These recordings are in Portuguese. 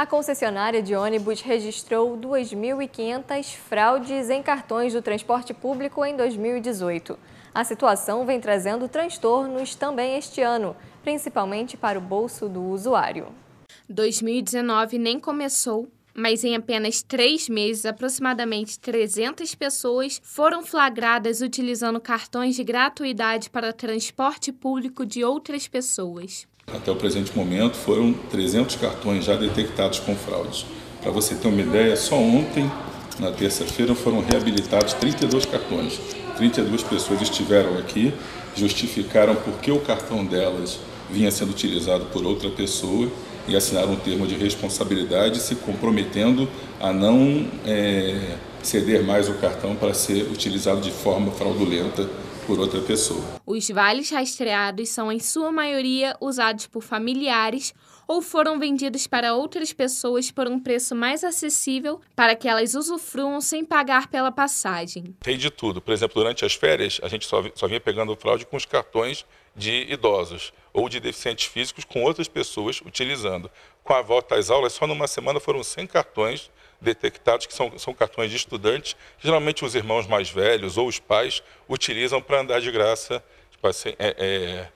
A concessionária de ônibus registrou 2.500 fraudes em cartões do transporte público em 2018. A situação vem trazendo transtornos também este ano, principalmente para o bolso do usuário. 2019 nem começou mas em apenas três meses, aproximadamente 300 pessoas foram flagradas utilizando cartões de gratuidade para transporte público de outras pessoas. Até o presente momento foram 300 cartões já detectados com fraudes. Para você ter uma ideia, só ontem, na terça-feira, foram reabilitados 32 cartões. 32 pessoas estiveram aqui, justificaram por que o cartão delas vinha sendo utilizado por outra pessoa e assinaram um termo de responsabilidade se comprometendo a não é, ceder mais o cartão para ser utilizado de forma fraudulenta por outra pessoa. Os vales rastreados são, em sua maioria, usados por familiares ou foram vendidos para outras pessoas por um preço mais acessível para que elas usufruam sem pagar pela passagem. Tem de tudo. Por exemplo, durante as férias, a gente só, só vinha pegando fraude com os cartões de idosos ou de deficientes físicos com outras pessoas utilizando. Com a volta às aulas, só numa semana foram 100 cartões detectados, que são, são cartões de estudante, que geralmente os irmãos mais velhos ou os pais utilizam para andar de graça, tipo assim, é, é,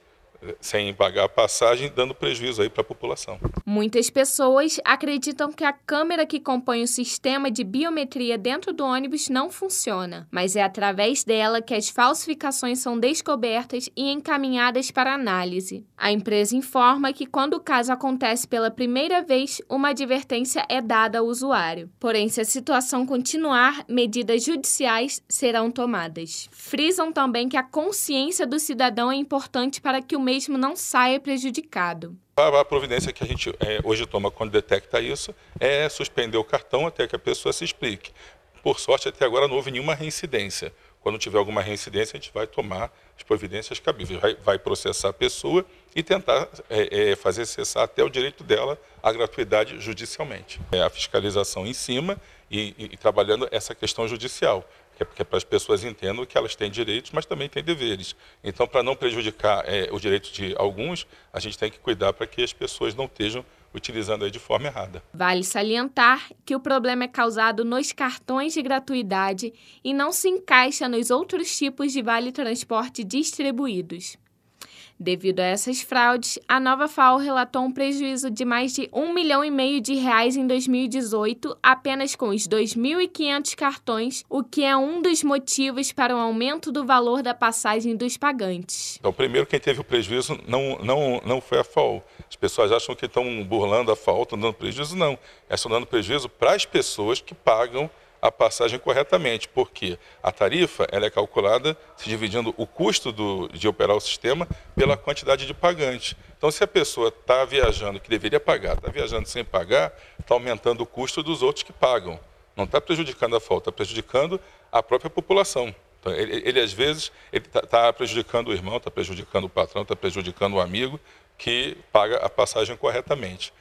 sem pagar a passagem, dando prejuízo aí para a população. Muitas pessoas acreditam que a câmera que compõe o sistema de biometria dentro do ônibus não funciona, mas é através dela que as falsificações são descobertas e encaminhadas para análise. A empresa informa que quando o caso acontece pela primeira vez, uma advertência é dada ao usuário. Porém, se a situação continuar, medidas judiciais serão tomadas. Frisam também que a consciência do cidadão é importante para que o meio mesmo não saia prejudicado. A providência que a gente é, hoje toma quando detecta isso é suspender o cartão até que a pessoa se explique. Por sorte, até agora não houve nenhuma reincidência. Quando tiver alguma reincidência, a gente vai tomar as providências cabíveis, vai, vai processar a pessoa e tentar é, é, fazer cessar até o direito dela à gratuidade judicialmente. É a fiscalização em cima e, e, e trabalhando essa questão judicial é porque para as pessoas entendam que elas têm direitos, mas também têm deveres. Então, para não prejudicar é, o direito de alguns, a gente tem que cuidar para que as pessoas não estejam utilizando aí de forma errada. Vale salientar que o problema é causado nos cartões de gratuidade e não se encaixa nos outros tipos de vale transporte distribuídos. Devido a essas fraudes, a Nova FAO relatou um prejuízo de mais de um milhão e meio de reais em 2018, apenas com os 2.500 cartões, o que é um dos motivos para o aumento do valor da passagem dos pagantes. Então, primeiro, quem teve o prejuízo não, não, não foi a FAO. As pessoas acham que estão burlando a FAO, estão dando prejuízo. Não, É estão dando prejuízo para as pessoas que pagam a passagem corretamente, porque a tarifa ela é calculada se dividindo o custo do, de operar o sistema pela quantidade de pagante. Então, se a pessoa está viajando, que deveria pagar, está viajando sem pagar, está aumentando o custo dos outros que pagam. Não está prejudicando a falta, está prejudicando a própria população. Então, ele, ele, às vezes, está tá prejudicando o irmão, está prejudicando o patrão, está prejudicando o amigo que paga a passagem corretamente.